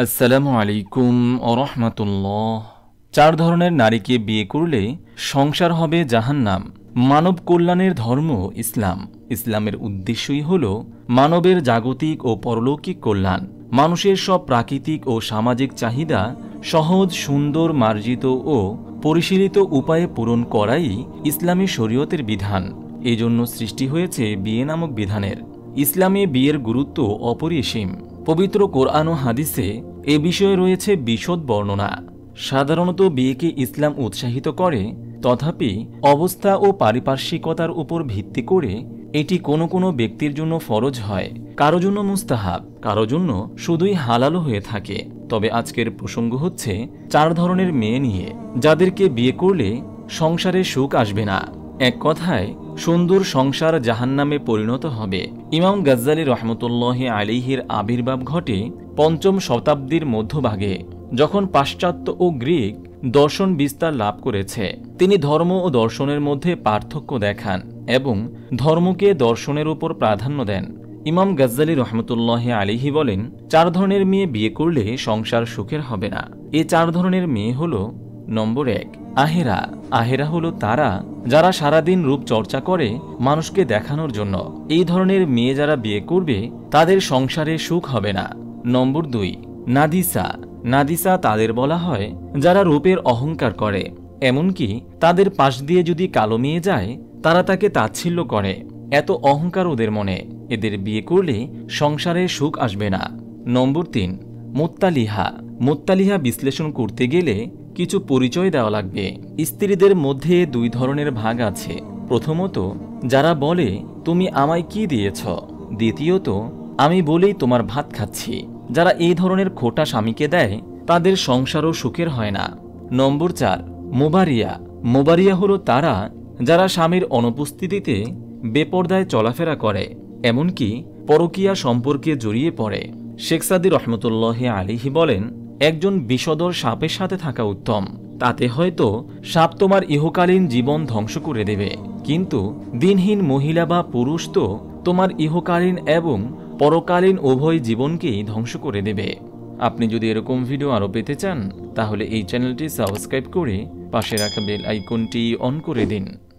আসসালামু আলাইকুম রহমতুল্লাহ চার ধরনের নারীকে বিয়ে করলে সংসার হবে জাহান্নাম মানব কল্যাণের ধর্ম ইসলাম ইসলামের উদ্দেশ্যই হল মানবের জাগতিক ও পরলৌকিক কল্যাণ মানুষের সব প্রাকৃতিক ও সামাজিক চাহিদা সহজ সুন্দর মার্জিত ও পরিশীলিত উপায়ে পূরণ করাই ইসলামী শরীয়তের বিধান এজন্য সৃষ্টি হয়েছে বিয়ে নামক বিধানের ইসলামে বিয়ের গুরুত্ব অপরিসীম পবিত্র কোরআন ও হাদিসে এ বিষয়ে রয়েছে বিশদ বর্ণনা সাধারণত বিয়েকে ইসলাম উৎসাহিত করে তথাপি অবস্থা ও পারিপার্শ্বিকতার উপর ভিত্তি করে এটি কোনো কোনো ব্যক্তির জন্য ফরজ হয় কারো জন্য মুস্তাহাব কারো জন্য শুধুই হালালো হয়ে থাকে তবে আজকের প্রসঙ্গ হচ্ছে চার ধরনের মেয়ে নিয়ে যাদেরকে বিয়ে করলে সংসারে সুখ আসবে না এক কথায় সুন্দর সংসার জাহান্নামে পরিণত হবে ইমাম গজ্জালি রহমতুল্লাহ আলিহির আবির্ভাব ঘটে পঞ্চম শতাব্দীর মধ্যভাগে যখন পাশ্চাত্য ও গ্রিক দর্শন বিস্তার লাভ করেছে তিনি ধর্ম ও দর্শনের মধ্যে পার্থক্য দেখান এবং ধর্মকে দর্শনের উপর প্রাধান্য দেন ইমাম গজ্জালি রহমতুল্লাহ আলিহি বলেন চার ধরনের মেয়ে বিয়ে করলে সংসার সুখের হবে না এ চার ধরনের মেয়ে হল নম্বর এক আহেরা আহেরা হলো তারা যারা সারাদিন রূপ চর্চা করে মানুষকে দেখানোর জন্য এই ধরনের মেয়ে যারা বিয়ে করবে তাদের সংসারে সুখ হবে না নম্বর দুই নাদিসা নাদিসা তাদের বলা হয় যারা রূপের অহংকার করে এমনকি তাদের পাশ দিয়ে যদি কালো মেয়ে যায় তারা তাকে তাচ্ছিল্য করে এত অহংকার ওদের মনে এদের বিয়ে করলে সংসারে সুখ আসবে না নম্বর তিন মোত্তালিহা মোত্তালিহা বিশ্লেষণ করতে গেলে কিছু পরিচয় দেওয়া লাগবে স্ত্রীদের মধ্যে দুই ধরনের ভাগ আছে প্রথমত যারা বলে তুমি আমায় কি দিয়েছ দ্বিতীয়ত আমি বলেই তোমার ভাত খাচ্ছি যারা এই ধরনের খোটা স্বামীকে দেয় তাদের সংসারও সুখের হয় না নম্বর চার মোবারিয়া মোবারিয়া হলো তারা যারা স্বামীর অনুপস্থিতিতে বেপর্দায় চলাফেরা করে এমনকি পরকিয়া সম্পর্কে জড়িয়ে পড়ে শেখসাদি রহমতুল্লাহ আলিহি বলেন একজন বিষদর সাপের সাথে থাকা উত্তম তাতে হয়তো সাপ তোমার ইহকালীন জীবন ধ্বংস করে দেবে কিন্তু দিনহীন মহিলা বা পুরুষ তো তোমার ইহকালীন এবং পরকালীন উভয় জীবনকেই ধ্বংস করে দেবে আপনি যদি এরকম ভিডিও আরও পেতে চান তাহলে এই চ্যানেলটি সাবস্ক্রাইব করে পাশে রাখা বেল আইকনটি অন করে দিন